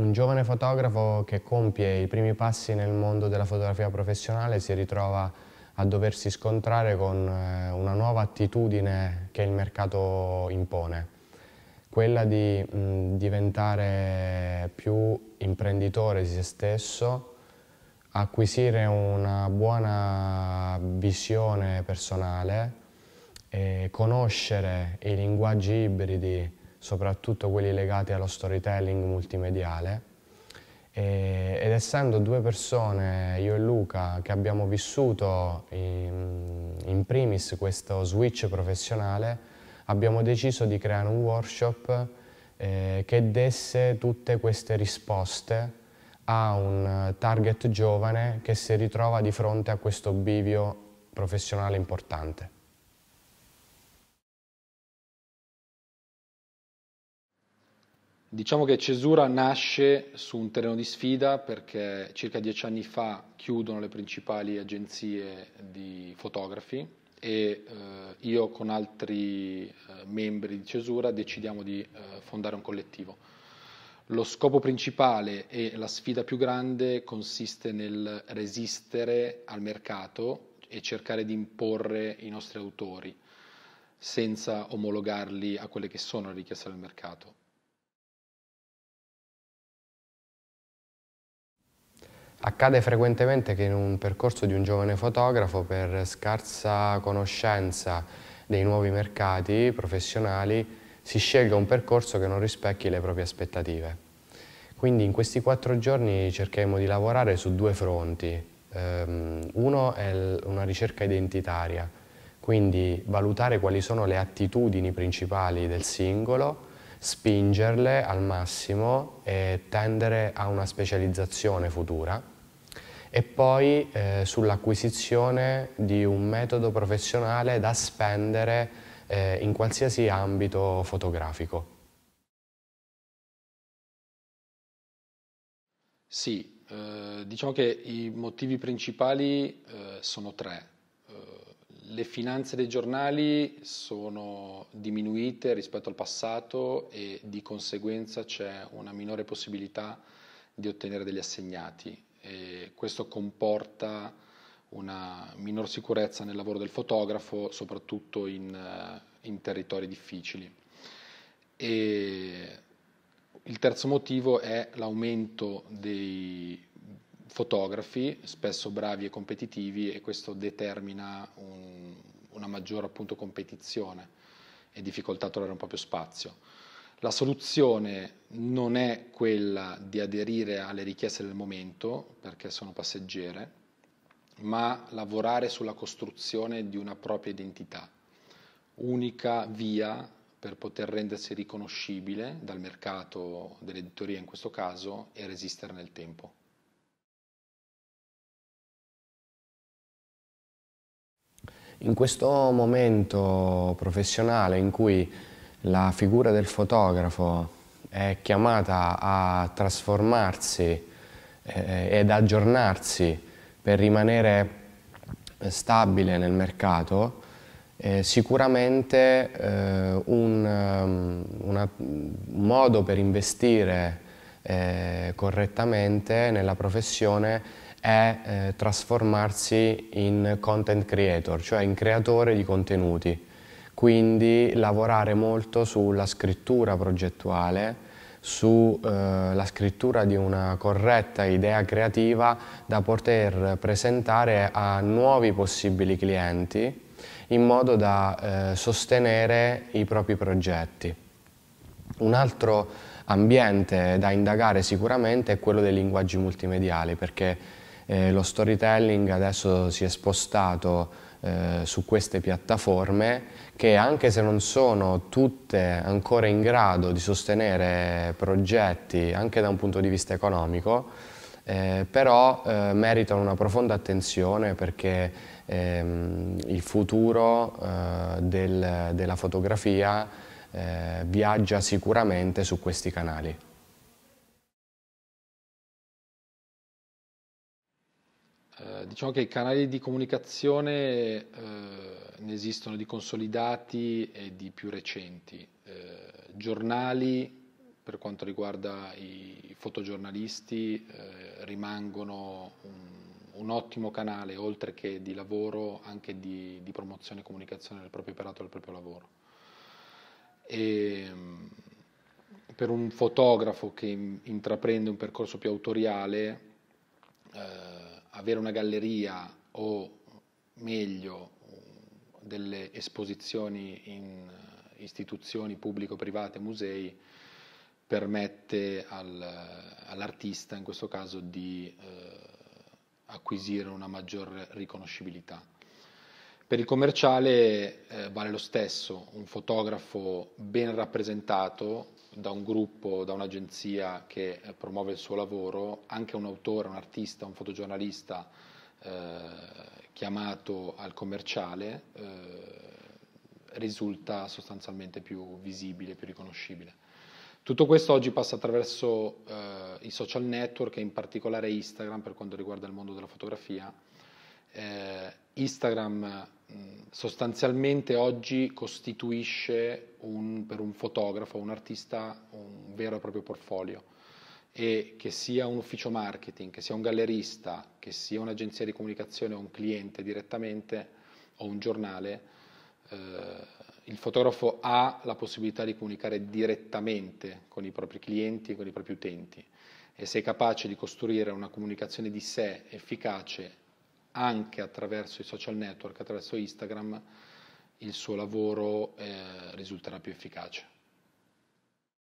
Un giovane fotografo che compie i primi passi nel mondo della fotografia professionale si ritrova a doversi scontrare con eh, una nuova attitudine che il mercato impone, quella di mm, diventare più imprenditore di se stesso, acquisire una buona visione personale, conoscere i linguaggi ibridi soprattutto quelli legati allo storytelling multimediale. E, ed essendo due persone, io e Luca, che abbiamo vissuto in, in primis questo switch professionale, abbiamo deciso di creare un workshop eh, che desse tutte queste risposte a un target giovane che si ritrova di fronte a questo bivio professionale importante. Diciamo che Cesura nasce su un terreno di sfida perché circa dieci anni fa chiudono le principali agenzie di fotografi e eh, io con altri eh, membri di Cesura decidiamo di eh, fondare un collettivo. Lo scopo principale e la sfida più grande consiste nel resistere al mercato e cercare di imporre i nostri autori senza omologarli a quelle che sono le richieste del mercato Accade frequentemente che in un percorso di un giovane fotografo per scarsa conoscenza dei nuovi mercati professionali si scelga un percorso che non rispecchi le proprie aspettative. Quindi in questi quattro giorni cercheremo di lavorare su due fronti. Ehm, uno è una ricerca identitaria, quindi valutare quali sono le attitudini principali del singolo spingerle al massimo e tendere a una specializzazione futura e poi eh, sull'acquisizione di un metodo professionale da spendere eh, in qualsiasi ambito fotografico. Sì, eh, diciamo che i motivi principali eh, sono tre le finanze dei giornali sono diminuite rispetto al passato e di conseguenza c'è una minore possibilità di ottenere degli assegnati. E questo comporta una minor sicurezza nel lavoro del fotografo, soprattutto in, eh, in territori difficili. E il terzo motivo è l'aumento dei fotografi, spesso bravi e competitivi, e questo determina un, una maggiore appunto, competizione e difficoltà a trovare un proprio spazio. La soluzione non è quella di aderire alle richieste del momento, perché sono passeggere, ma lavorare sulla costruzione di una propria identità, unica via per poter rendersi riconoscibile dal mercato dell'editoria in questo caso e resistere nel tempo. In questo momento professionale in cui la figura del fotografo è chiamata a trasformarsi eh, ed aggiornarsi per rimanere stabile nel mercato, eh, sicuramente eh, un, ehm, una, un, modo per investire eh, correttamente nella professione è eh, trasformarsi in content creator, cioè in creatore di contenuti. Quindi lavorare molto sulla scrittura progettuale, sulla eh, scrittura di una corretta idea creativa da poter presentare a nuovi possibili clienti in modo da eh, sostenere i propri progetti. Un altro ambiente da indagare sicuramente è quello dei linguaggi multimediali perché eh, lo storytelling adesso si è spostato eh, su queste piattaforme che anche se non sono tutte ancora in grado di sostenere progetti anche da un punto di vista economico, eh, però eh, meritano una profonda attenzione perché ehm, il futuro eh, del, della fotografia eh, viaggia sicuramente su questi canali. Eh, diciamo che i canali di comunicazione eh, ne esistono di consolidati e di più recenti. Eh, giornali, per quanto riguarda i fotogiornalisti, eh, rimangono un, un, ottimo canale, oltre che di lavoro, anche di, di promozione e comunicazione del proprio operato e del proprio lavoro. E, ehm, per un fotografo che intraprende un percorso più autoriale, eh, avere una galleria o meglio delle esposizioni in eh, istituzioni pubblico-private, musei, permette al, all'artista in questo caso di eh, acquisire una maggior riconoscibilità. Per il commerciale eh, vale lo stesso, un fotografo ben rappresentato da un gruppo, da un'agenzia che eh, promuove il suo lavoro, anche un autore, un artista, un fotogiornalista eh, chiamato al commerciale eh, risulta sostanzialmente più visibile, più riconoscibile. Tutto questo oggi passa attraverso eh, i social network e in particolare Instagram per quanto riguarda il mondo della fotografia. Eh, Instagram eh, sostanzialmente oggi costituisce un, per un fotografo, un artista, un vero e proprio portfolio e che sia un ufficio marketing, che sia un gallerista, che sia un'agenzia di comunicazione o un cliente direttamente o un giornale, eh, il fotografo ha la possibilità di comunicare direttamente con i propri clienti e con i propri utenti e se è capace di costruire una comunicazione di sé efficace anche attraverso i social network, attraverso Instagram, il suo lavoro eh, risulterà più efficace.